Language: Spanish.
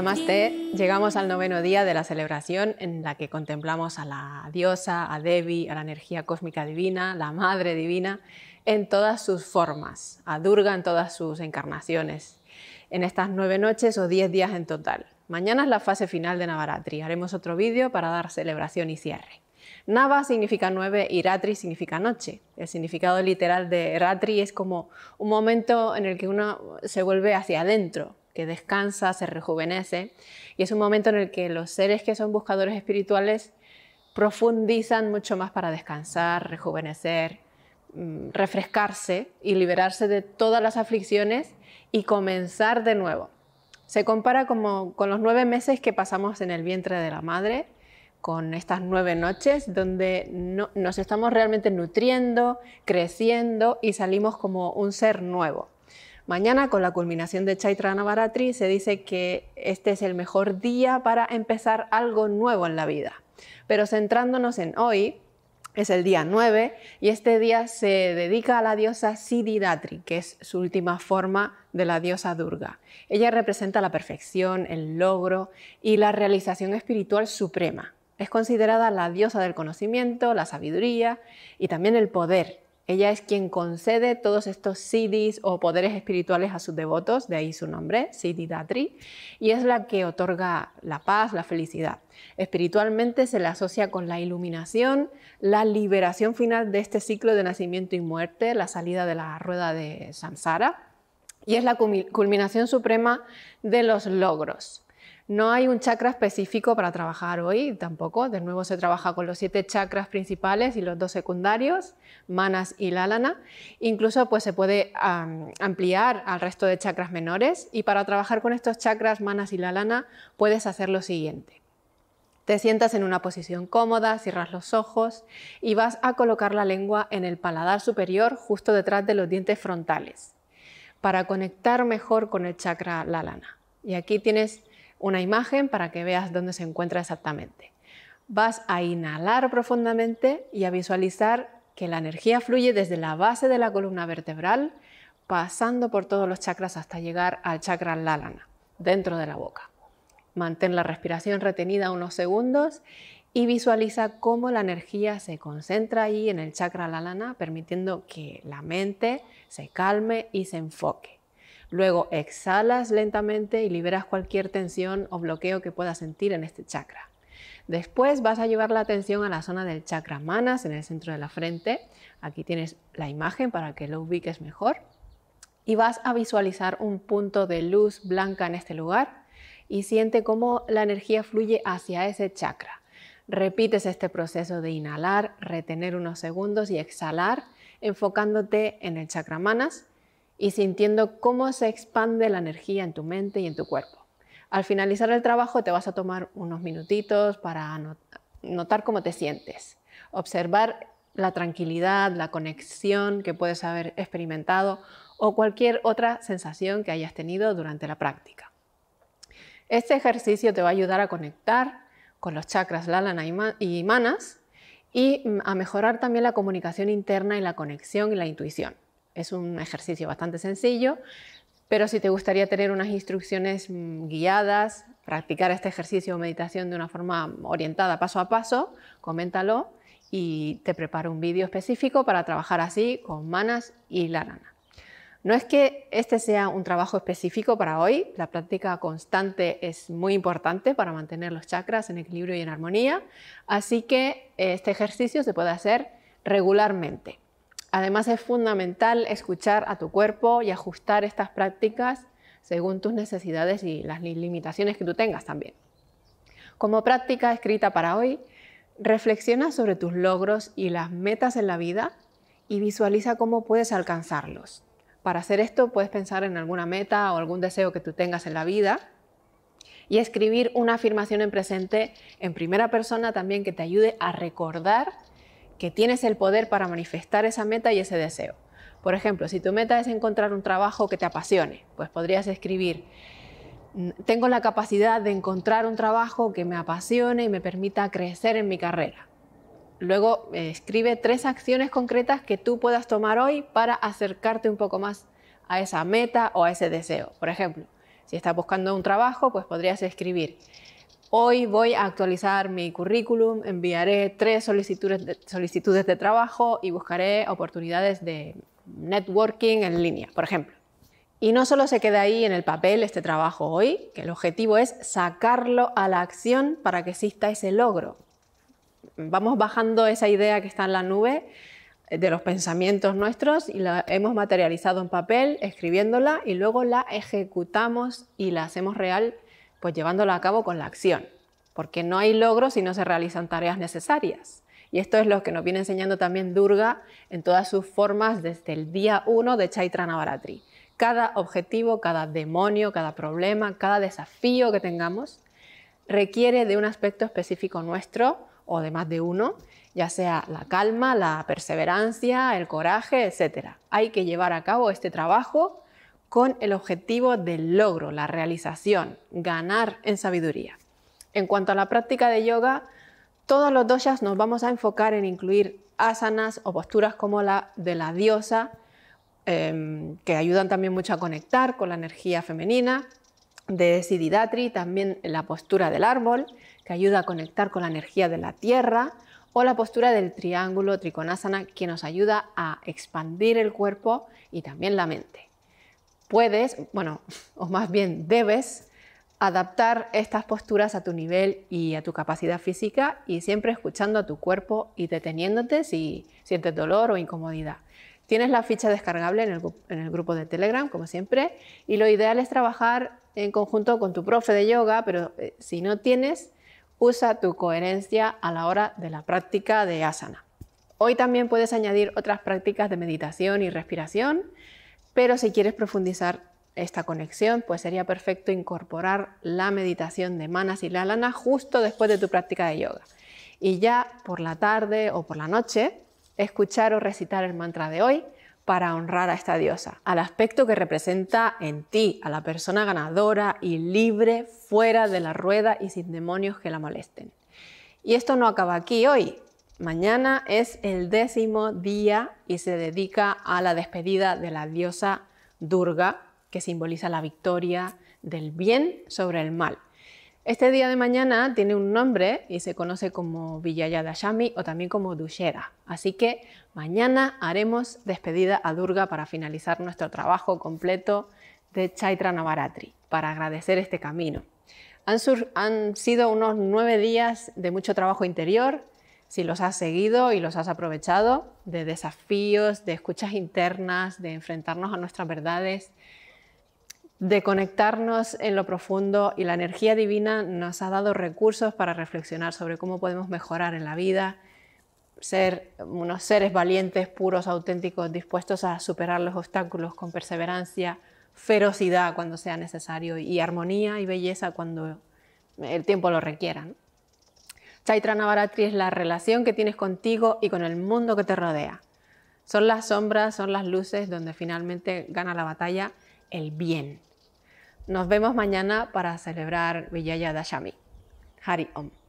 Namaste, llegamos al noveno día de la celebración en la que contemplamos a la diosa, a Devi, a la energía cósmica divina, la madre divina, en todas sus formas, a Durga en todas sus encarnaciones, en estas nueve noches o diez días en total. Mañana es la fase final de Navaratri, haremos otro vídeo para dar celebración y cierre. Nava significa nueve y Ratri significa noche. El significado literal de Ratri es como un momento en el que uno se vuelve hacia adentro, descansa, se rejuvenece y es un momento en el que los seres que son buscadores espirituales profundizan mucho más para descansar, rejuvenecer, mm, refrescarse y liberarse de todas las aflicciones y comenzar de nuevo. Se compara con los nueve meses que pasamos en el vientre de la madre, con estas nueve noches donde nos estamos realmente nutriendo, creciendo y salimos como un ser nuevo. Mañana, con la culminación de Chaitra Navaratri, se dice que este es el mejor día para empezar algo nuevo en la vida. Pero centrándonos en hoy, es el día 9 y este día se dedica a la diosa Siddhidatri, que es su última forma de la diosa Durga. Ella representa la perfección, el logro y la realización espiritual suprema. Es considerada la diosa del conocimiento, la sabiduría y también el poder, ella es quien concede todos estos siddhis o poderes espirituales a sus devotos, de ahí su nombre, Siddhidatri, y es la que otorga la paz, la felicidad. Espiritualmente se le asocia con la iluminación, la liberación final de este ciclo de nacimiento y muerte, la salida de la rueda de samsara, y es la culminación suprema de los logros. No hay un chakra específico para trabajar hoy tampoco. De nuevo se trabaja con los siete chakras principales y los dos secundarios, manas y lana. Incluso pues, se puede ampliar al resto de chakras menores y para trabajar con estos chakras, manas y la lana, puedes hacer lo siguiente. Te sientas en una posición cómoda, cierras los ojos y vas a colocar la lengua en el paladar superior justo detrás de los dientes frontales para conectar mejor con el chakra lana. Y aquí tienes una imagen para que veas dónde se encuentra exactamente. Vas a inhalar profundamente y a visualizar que la energía fluye desde la base de la columna vertebral, pasando por todos los chakras hasta llegar al chakra lalana, dentro de la boca. Mantén la respiración retenida unos segundos y visualiza cómo la energía se concentra ahí en el chakra lalana, permitiendo que la mente se calme y se enfoque. Luego exhalas lentamente y liberas cualquier tensión o bloqueo que puedas sentir en este chakra. Después vas a llevar la atención a la zona del chakra manas, en el centro de la frente. Aquí tienes la imagen para que lo ubiques mejor. Y vas a visualizar un punto de luz blanca en este lugar y siente cómo la energía fluye hacia ese chakra. Repites este proceso de inhalar, retener unos segundos y exhalar, enfocándote en el chakra manas y sintiendo cómo se expande la energía en tu mente y en tu cuerpo. Al finalizar el trabajo te vas a tomar unos minutitos para notar cómo te sientes, observar la tranquilidad, la conexión que puedes haber experimentado o cualquier otra sensación que hayas tenido durante la práctica. Este ejercicio te va a ayudar a conectar con los chakras Lalana y Manas y mm, a mejorar también la comunicación interna y la conexión y la intuición. Es un ejercicio bastante sencillo, pero si te gustaría tener unas instrucciones mm, guiadas, practicar este ejercicio o meditación de una forma orientada paso a paso, coméntalo y te preparo un vídeo específico para trabajar así con manas y la lana. No es que este sea un trabajo específico para hoy, la práctica constante es muy importante para mantener los chakras en equilibrio y en armonía, así que eh, este ejercicio se puede hacer regularmente. Además es fundamental escuchar a tu cuerpo y ajustar estas prácticas según tus necesidades y las limitaciones que tú tengas también. Como práctica escrita para hoy, reflexiona sobre tus logros y las metas en la vida y visualiza cómo puedes alcanzarlos. Para hacer esto puedes pensar en alguna meta o algún deseo que tú tengas en la vida y escribir una afirmación en presente en primera persona también que te ayude a recordar que tienes el poder para manifestar esa meta y ese deseo. Por ejemplo, si tu meta es encontrar un trabajo que te apasione, pues podrías escribir, mm, tengo la capacidad de encontrar un trabajo que me apasione y me permita crecer en mi carrera. Luego eh, escribe tres acciones concretas que tú puedas tomar hoy para acercarte un poco más a esa meta o a ese deseo. Por ejemplo, si estás buscando un trabajo, pues podrías escribir, Hoy voy a actualizar mi currículum, enviaré tres solicitudes de, solicitudes de trabajo y buscaré oportunidades de networking en línea, por ejemplo. Y no solo se queda ahí en el papel este trabajo hoy, que el objetivo es sacarlo a la acción para que exista ese logro. Vamos bajando esa idea que está en la nube eh, de los pensamientos nuestros y la hemos materializado en papel, escribiéndola y luego la ejecutamos y la hacemos real pues llevándolo a cabo con la acción, porque no hay logro si no se realizan tareas necesarias. Y esto es lo que nos viene enseñando también Durga en todas sus formas desde el día 1 de Chaitra Navaratri. Cada objetivo, cada demonio, cada problema, cada desafío que tengamos requiere de un aspecto específico nuestro o de más de uno, ya sea la calma, la perseverancia, el coraje, etcétera. Hay que llevar a cabo este trabajo con el objetivo del logro, la realización, ganar en sabiduría. En cuanto a la práctica de yoga, todos los doshas nos vamos a enfocar en incluir asanas o posturas como la de la diosa, em, que ayudan también mucho a conectar con la energía femenina, de Siddhidatri, también la postura del árbol, que ayuda a conectar con la energía de la tierra, o la postura del triángulo trikonasana, que nos ayuda a expandir el cuerpo y también la mente puedes, bueno, o más bien debes adaptar estas posturas a tu nivel y a tu capacidad física y siempre escuchando a tu cuerpo y deteniéndote si sientes dolor o incomodidad. Tienes la ficha descargable en el, grupo de Telegram, como siempre, y lo ideal es trabajar en conjunto con tu profe de yoga, pero eh, si no tienes, usa tu coherencia a la hora de la práctica de asana. Hoy también puedes añadir otras prácticas de meditación y respiración, pero si quieres profundizar esta conexión, pues sería perfecto incorporar la meditación de manas y la lana justo después de tu práctica de yoga. Y ya por la tarde o por la noche, escuchar o recitar el mantra de hoy para honrar a esta diosa, al aspecto que representa en ti, a la persona ganadora y libre, fuera de la rueda y sin demonios que la molesten. Y esto no acaba aquí hoy, Mañana es el décimo día y se dedica a la despedida de la diosa Durga, que simboliza la victoria del bien sobre el mal. Este día de mañana tiene un nombre y se conoce como Villaya o también como Dushera. Así que mañana haremos despedida a Durga para finalizar nuestro trabajo completo de Chaitra Navaratri, para agradecer este camino. han sido unos nueve días de mucho trabajo interior, si los has seguido y los has aprovechado, de desafíos, de escuchas internas, de enfrentarnos a nuestras verdades, de conectarnos en lo profundo y la energía divina nos ha dado recursos para reflexionar sobre cómo podemos mejorar en la vida, ser unos seres valientes, puros, auténticos, dispuestos a superar los obstáculos con perseverancia, ferocidad cuando sea necesario y armonía y belleza cuando el tiempo lo requiera. Chaitra Navaratri es la relación que tienes contigo y con el mundo que te rodea. Son las sombras, son las luces donde finalmente gana la batalla el bien. Nos vemos mañana para celebrar villaya Dashami. Hari Om.